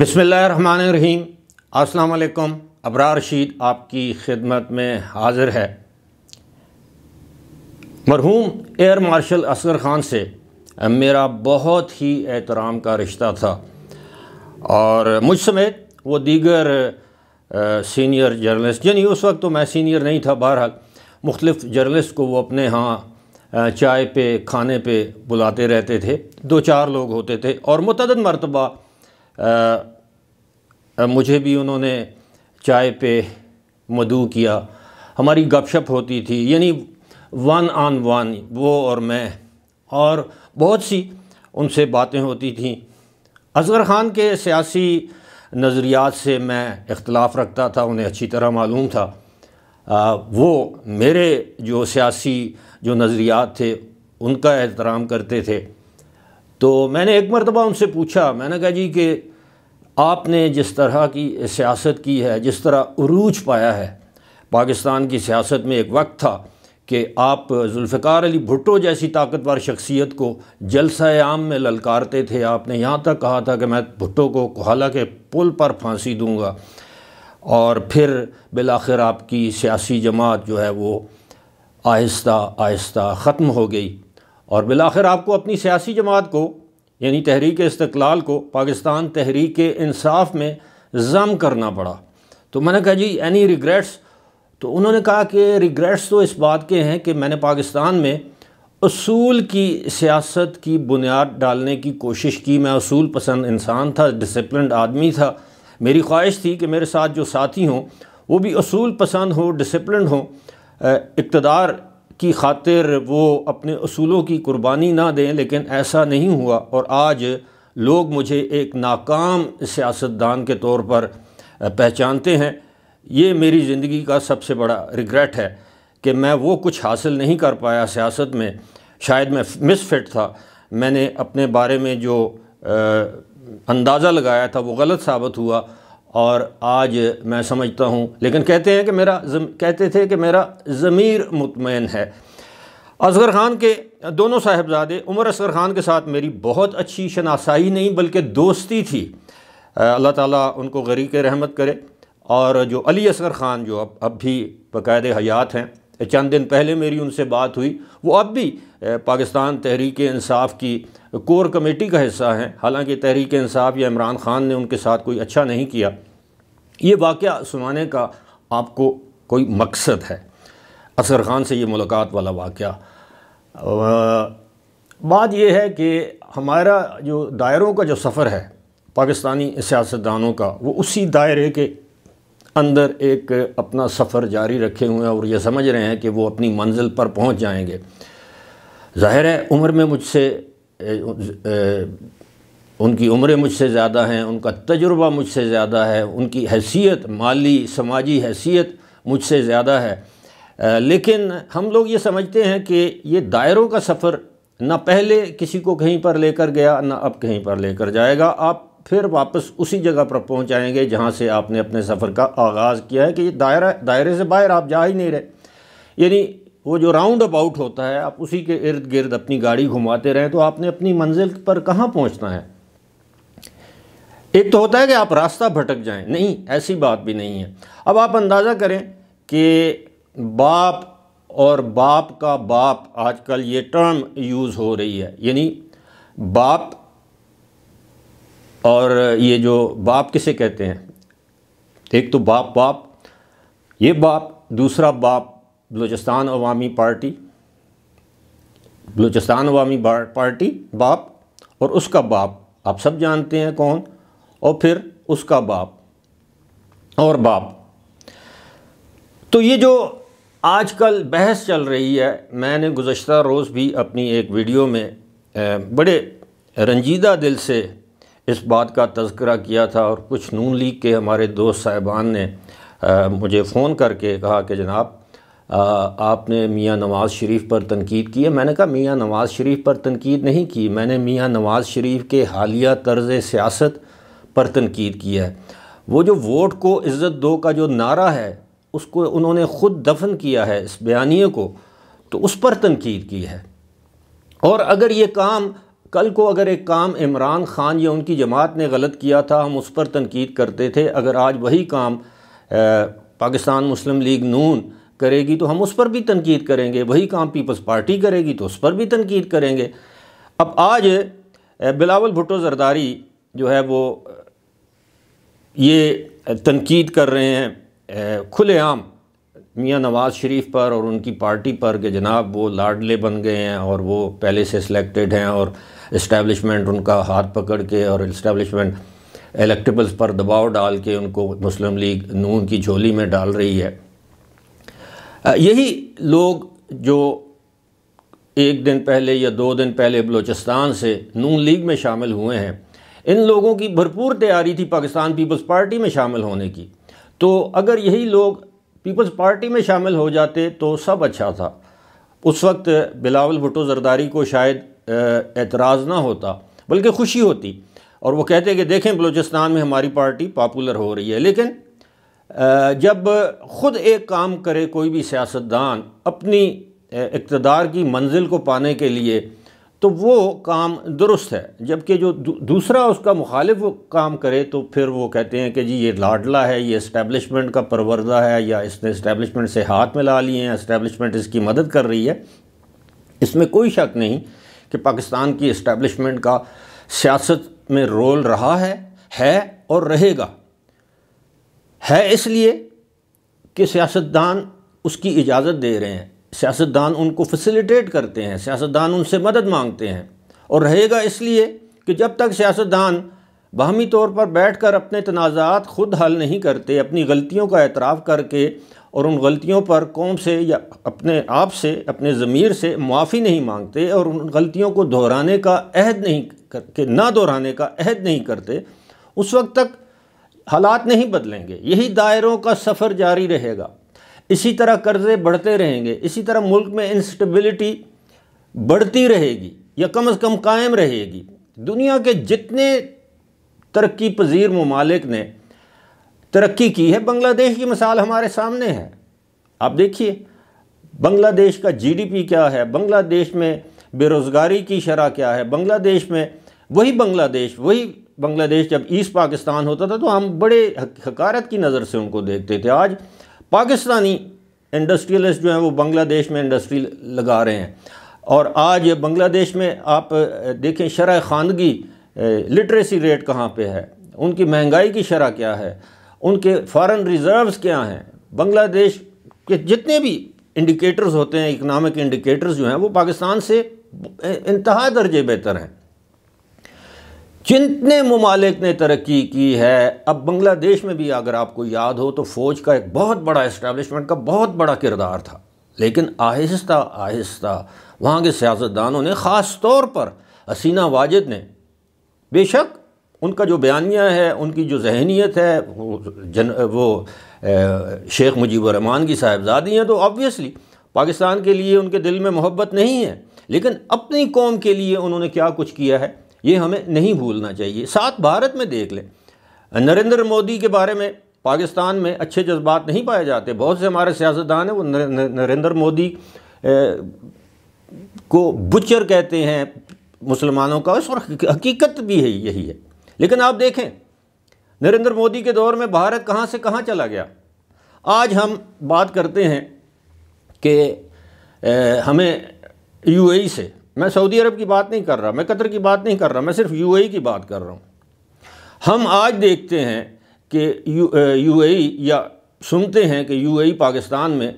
बसमीम अस्सलाम अबरार रशीद आपकी खिदमत में हाज़िर है मरहूम एयर मार्शल असगर ख़ान से मेरा बहुत ही एहतराम का रिश्ता था और मुझ समेत वो दीगर सीनियर जर्नलिस्ट यानी उस वक्त तो मैं सीनियर नहीं था बहरहाल मुख्तलिफ़ जर्नलिस्ट को वो अपने यहाँ चाय पे खाने पे बुलाते रहते थे दो चार लोग होते थे और मतद मरतबा मुझे भी उन्होंने चाय पे मदू किया हमारी गपशप होती थी यानी वन ऑन वन वो और मैं और बहुत सी उनसे बातें होती थी असगर ख़ान के सियासी नज़रियात से मैं इख्तलाफ रखता था उन्हें अच्छी तरह मालूम था आ, वो मेरे जो सियासी जो नज़रियात थे उनका एहतराम करते थे तो मैंने एक मरतबा उनसे पूछा मैंने कहा जी कि आपने जिस तरह की सियासत की है जिस तरह अरूज पाया है पाकिस्तान की सियासत में एक वक्त था कि आप जुल्फ़ार अली भुट्टो जैसी ताकतवर शख्सियत को जलसा आम में ललकारते थे आपने यहाँ तक कहा था कि मैं भुट्टो को कोहला के पुल पर फांसी दूँगा और फिर आखिर आपकी सियासी जमात जो है वो आहिस्ता आहिस्ता ख़त्म हो गई और बिलाखिर आपको अपनी सियासी जमात को यानी तहरीक इस्तलाल को पाकिस्तान तहरीक इंसाफ में ज़म करना पड़ा तो मैंने कहा जी एनी रिग्रेट्स तो उन्होंने कहा कि रिग्रेट्स तो इस बात के हैं कि मैंने पाकिस्तान में असूल की सियासत की बुनियाद डालने की कोशिश की मैं असूल पसंद इंसान था डिसप्लिन आदमी था मेरी ख्वाहिश थी कि मेरे साथ जो साथी हों वो भी असूल पसंद हों डिसप्लिन हों इकतदार की खातिर वो अपने असूलों की कुर्बानी ना दें लेकिन ऐसा नहीं हुआ और आज लोग मुझे एक नाकाम सियासतदान के तौर पर पहचानते हैं ये मेरी ज़िंदगी का सबसे बड़ा रिग्रेट है कि मैं वो कुछ हासिल नहीं कर पाया सियासत में शायद मैं मिसफिट था मैंने अपने बारे में जो अंदाज़ा लगाया था वो गलत साबित हुआ और आज मैं समझता हूँ लेकिन कहते हैं कि मेरा कहते थे कि मेरा ज़मीर मुतमैन है असगर ख़ान के दोनों साहेबजादे उमर असगर ख़ान के साथ मेरी बहुत अच्छी शनासाई नहीं बल्कि दोस्ती थी अल्लाह ताला उनको के रहमत करे और जो अली असगर ख़ान जो अब अब भी बाकायद हयात हैं चंद दिन पहले मेरी उनसे बात हुई वो अब भी पाकिस्तान तहरीक इंसाफ की कोर कमेटी का हिस्सा हैं हालांकि तहरीक इंसाफ या इमरान ख़ान ने उनके साथ कोई अच्छा नहीं किया ये वाक़ सुनाने का आपको कोई मकसद है असगर ख़ान से ये मुलाकात वाला वाक़ बात यह है कि हमारा जो दायरों का जो सफ़र है पाकिस्तानी सियासतदानों का वो उसी दायरे के अंदर एक अपना सफ़र जारी रखे हुए हैं और ये समझ रहे हैं कि वो अपनी मंजिल पर पहुंच जाएंगे ज़ाहिर है उम्र में मुझसे उनकी उम्रें मुझसे ज़्यादा हैं उनका तजुर्बा मुझसे ज़्यादा है उनकी हैसियत माली समाजी हैसियत मुझसे ज़्यादा है लेकिन हम लोग ये समझते हैं कि ये दायरों का सफ़र ना पहले किसी को कहीं पर लेकर गया ना अब कहीं पर लेकर जाएगा आप फिर वापस उसी जगह पर पहुंचाएंगे जहां जहाँ से आपने अपने सफ़र का आगाज़ किया है कि ये दायरा दायरे से बाहर आप जा ही नहीं रहे यानी वो जो राउंड अबाउट होता है आप उसी के इर्द गिर्द अपनी गाड़ी घुमाते रहें तो आपने अपनी मंजिल पर कहाँ पहुँचना है एक तो होता है कि आप रास्ता भटक जाएं नहीं ऐसी बात भी नहीं है अब आप अंदाज़ा करें कि बाप और बाप का बाप आजकल ये टर्म यूज़ हो रही है यानी बाप और ये जो बाप किसे कहते हैं एक तो बाप बाप ये बाप दूसरा बाप बलूचिस्तान अवामी पार्टी बलूचिस्तान अवामी पार्टी बाप और उसका बाप आप सब जानते हैं कौन और फिर उसका बाप और बाप तो ये जो आजकल बहस चल रही है मैंने गुज्तर रोज़ भी अपनी एक वीडियो में बड़े रंजीदा दिल से इस बात का तस्करा किया था और कुछ नून लीग के हमारे दोस्त साहिबान ने आ, मुझे फ़ोन करके कहा कि जनाब आ, आपने मियाँ नवाज़ शरीफ पर तनकीद की है मैंने कहा मियाँ नवाज़ शरीफ पर तनकीद नहीं की मैंने मियाँ नवाज़ शरीफ के हालिया तर्ज़ सियासत पर तनकीद की है वो जो वोट को इज़्ज़त दो का जो नारा है उसको उन्होंने ख़ुद दफन किया है इस बयानी को तो उस पर तनकीद की है और अगर ये काम कल को अगर एक काम इमरान ख़ान या उनकी जमात ने गलत किया था हम उस पर तनकीद करते थे अगर आज वही काम पाकिस्तान मुस्लिम लीग नून करेगी तो हम उस पर भी तनकीद करेंगे वही काम पीपल्स पार्टी करेगी तो उस पर भी तनकीद करेंगे अब आज बिलावल भुट्टो जरदारी जो है वो ये तनकीद कर रहे हैं खुलेआम मियाँ नवाज़ शरीफ पर और उनकी पार्टी पर कि जनाब वो लाडले बन गए हैं और वो पहले से सिलेक्टेड हैं और इस्टेबलिशमेंट उनका हाथ पकड़ के और इस्टेबलिशमेंट इलेक्टेबल्स पर दबाव डाल के उनको मुस्लिम लीग नून की झोली में डाल रही है यही लोग जो एक दिन पहले या दो दिन पहले बलूचिस्तान से नून लीग में शामिल हुए हैं इन लोगों की भरपूर तैयारी थी पाकिस्तान पीपल्स पार्टी में शामिल होने की तो अगर यही लोग पीपल्स पार्टी में शामिल हो जाते तो सब अच्छा था उस वक्त बिलावल भुट्टो जरदारी को शायद एतराज़ ना होता बल्कि खुशी होती और वो कहते हैं कि देखें बलूचिस्तान में हमारी पार्टी पॉपुलर हो रही है लेकिन जब ख़ुद एक काम करे कोई भी सियासतदान अपनी इकतदार की मंजिल को पाने के लिए तो वो काम दुरुस्त है जबकि जो दूसरा उसका मुखालिफ काम करे तो फिर वो कहते हैं कि जी ये लाडला है ये इस्टेबलिशमेंट का परवरदा है या इसने इस्टेबलिशमेंट से हाथ मिला लिए हैं इस्टेबलिशमेंट इसकी मदद कर रही है इसमें कोई शक नहीं कि पाकिस्तान की इस्टेबलिशमेंट का सियासत में रोल रहा है है और रहेगा है इसलिए कि सियासतदान उसकी इजाज़त दे रहे हैं सियासतदान उनको फैसिलिटेट करते हैं सियासतदान उनसे मदद मांगते हैं और रहेगा इसलिए कि जब तक सियासतदान बाहमी तौर पर बैठ कर अपने तनाज़ात खुद हल नहीं करते अपनी गलतियों का एतराफ़ करके और उन गलतियों पर कौम से या अपने आप से अपने ज़मीर से मुआफ़ी नहीं मांगते और उन गलतियों को दोहराने का अहद नहीं करके ना दोहराने का अहद नहीं करते उस वक्त तक हालात नहीं बदलेंगे यही दायरों का सफ़र जारी रहेगा इसी तरह कर्ज़े बढ़ते रहेंगे इसी तरह मुल्क में इंस्टेबिलिटी बढ़ती रहेगी या कम अज़ कम कायम रहेगी दुनिया के जितने तरक्की पजीर ममालिक ने तरक्की की है बांग्लादेश की मिसाल हमारे सामने है आप देखिए बांग्लादेश का जीडीपी क्या है बांग्लादेश में बेरोज़गारी की शरह क्या है बांग्लादेश में वही बांग्लादेश वही बांग्लादेश जब ईस्ट पाकिस्तान होता था तो हम बड़े हकारत की नज़र से उनको देखते थे आज पाकिस्तानी इंडस्ट्रियलिस्ट जो हैं वो बांग्लादेश में इंडस्ट्री लगा रहे हैं और आज बांग्लादेश में आप देखें शरह खानगी लिटरेसी रेट कहाँ पे है उनकी महंगाई की शरह क्या है उनके फॉरेन रिजर्व्स क्या हैं बांग्लादेश के जितने भी इंडिकेटर्स होते हैं इकनॉमिक इंडिकेटर्स जो हैं वो पाकिस्तान से इंतहा दर्जे बेहतर हैं जितने ममालिक ने तरक्की की है अब बांग्लादेश में भी अगर आपको याद हो तो फ़ौज का एक बहुत बड़ा इस्टेब्लिशमेंट का बहुत बड़ा किरदार था लेकिन आहिस्ता आहिस्ता वहाँ के सियासतदानों ने ख़ास तौर पर हसीना वाजिद ने बेशक उनका जो बयानिया है उनकी जो जहनीत है वो जन वो शेख रहमान की साहेबजादी हैं तो ऑब्वियसली पाकिस्तान के लिए उनके दिल में मोहब्बत नहीं है लेकिन अपनी कौम के लिए उन्होंने क्या कुछ किया है ये हमें नहीं भूलना चाहिए साथ भारत में देख लें नरेंद्र मोदी के बारे में पाकिस्तान में अच्छे जज्बात नहीं पाए जाते बहुत से हमारे सियासतदान हैं वो नरेंद्र मोदी को बुचर कहते हैं मुसलमानों का और हकीकत भी है यही है लेकिन आप देखें नरेंद्र मोदी के दौर में भारत कहाँ से कहाँ चला गया आज हम बात करते हैं कि हमें यूएई से मैं सऊदी अरब की बात नहीं कर रहा मैं कतर की बात नहीं कर रहा मैं सिर्फ यूएई की बात कर रहा हूँ हम आज देखते हैं कि यू यूएई या सुनते हैं कि यूएई पाकिस्तान में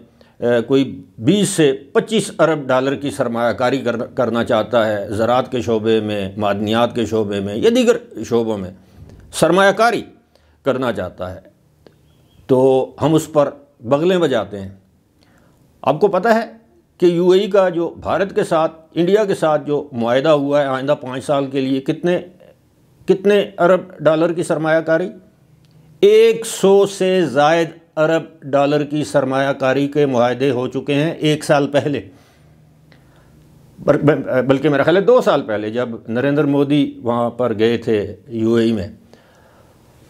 कोई 20 से 25 अरब डॉलर की सरमाकारी कर, करना चाहता है ज़रात के शोबे में मादनियात के शोबे में या दीगर शोबों में सरमाकारी करना चाहता है तो हम उस पर बगलें बजाते हैं आपको पता है कि यूएई का जो भारत के साथ इंडिया के साथ जो माहा हुआ है आइंदा पाँच साल के लिए कितने कितने अरब डॉलर की सरमाकारी सौ से जायद अरब डॉलर की सरमाकारी के माहदे हो चुके हैं एक साल पहले बल्कि मेरा ख्याल है दो साल पहले जब नरेंद्र मोदी वहाँ पर गए थे यूएई में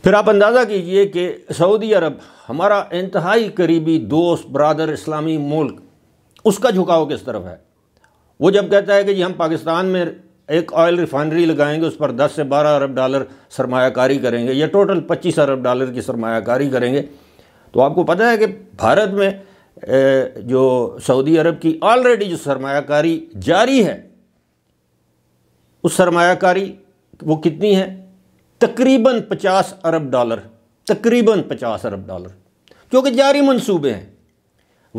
फिर आप अंदाज़ा कीजिए कि सऊदी अरब हमारा इंतहाई करीबी दोस्त बरदर इस्लामी मुल्क उसका झुकाव किस तरफ है वो जब कहता है कि जी हम पाकिस्तान में एक ऑयल रिफाइनरी लगाएंगे उस पर 10 से 12 अरब डॉलर सरमाकारी करेंगे या टोटल 25 अरब डॉलर की सरमाकारी करेंगे तो आपको पता है कि भारत में जो सऊदी अरब की ऑलरेडी जो सरमाकारी जारी है उस सरमाकारी वो कितनी है तकरीबन पचास अरब डॉलर तकरीबन पचास अरब डॉलर क्योंकि जारी मंसूबे हैं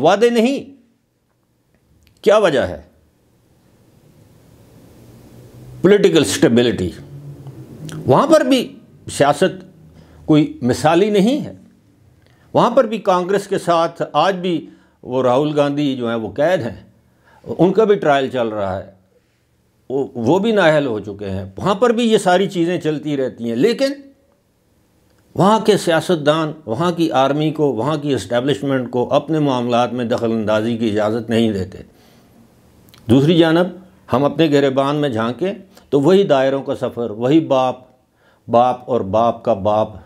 वादे नहीं क्या वजह है पॉलिटिकल स्टेबिलिटी वहां पर भी सियासत कोई मिसाली नहीं है वहाँ पर भी कांग्रेस के साथ आज भी वो राहुल गांधी जो हैं वो कैद हैं उनका भी ट्रायल चल रहा है वो वो भी नाहल हो चुके हैं वहाँ पर भी ये सारी चीज़ें चलती रहती हैं लेकिन वहाँ के सियासतदान वहाँ की आर्मी को वहाँ की इस्टेब्लिशमेंट को अपने मामला में दखल अंदाजी की इजाज़त नहीं देते दूसरी जानब हम अपने गहरेबान में झांकें तो वही दायरों का सफ़र वही बाप बाप और बाप का बाप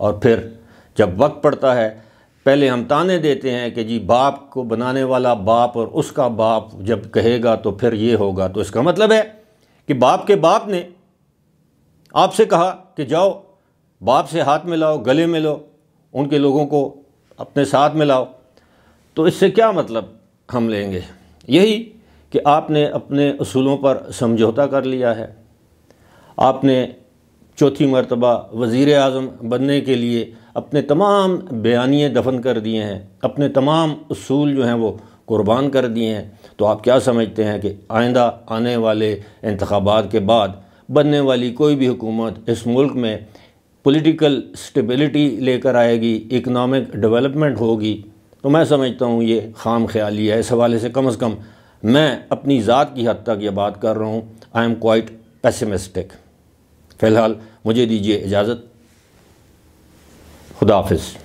और फिर जब वक्त पड़ता है पहले हम ताने देते हैं कि जी बाप को बनाने वाला बाप और उसका बाप जब कहेगा तो फिर ये होगा तो इसका मतलब है कि बाप के बाप ने आपसे कहा कि जाओ बाप से हाथ मिलाओ गले में लो उनके लोगों को अपने साथ में लाओ तो इससे क्या मतलब हम लेंगे यही कि आपने अपने असूलों पर समझौता कर लिया है आपने चौथी मरतबा वज़ी अजम बनने के लिए अपने तमाम बयानिए दफन कर दिए हैं अपने तमाम असूल जो हैं वो कुर्बान कर दिए हैं तो आप क्या समझते हैं कि आइंदा आने वाले इंतबात के बाद बनने वाली कोई भी हुकूमत इस मुल्क में पॉलिटिकल स्टेबिलिटी लेकर आएगी इकनॉमिक डेवलपमेंट होगी तो मैं समझता हूँ ये खाम ख्याली है इस हवाले से कम अज़ कम मैं अपनी ज़ात की हद तक ये बात कर रहा हूँ आई एम क्वाइट पेसिमिस्टिक फ़िलहाल मुझे दीजिए इजाज़त खुदा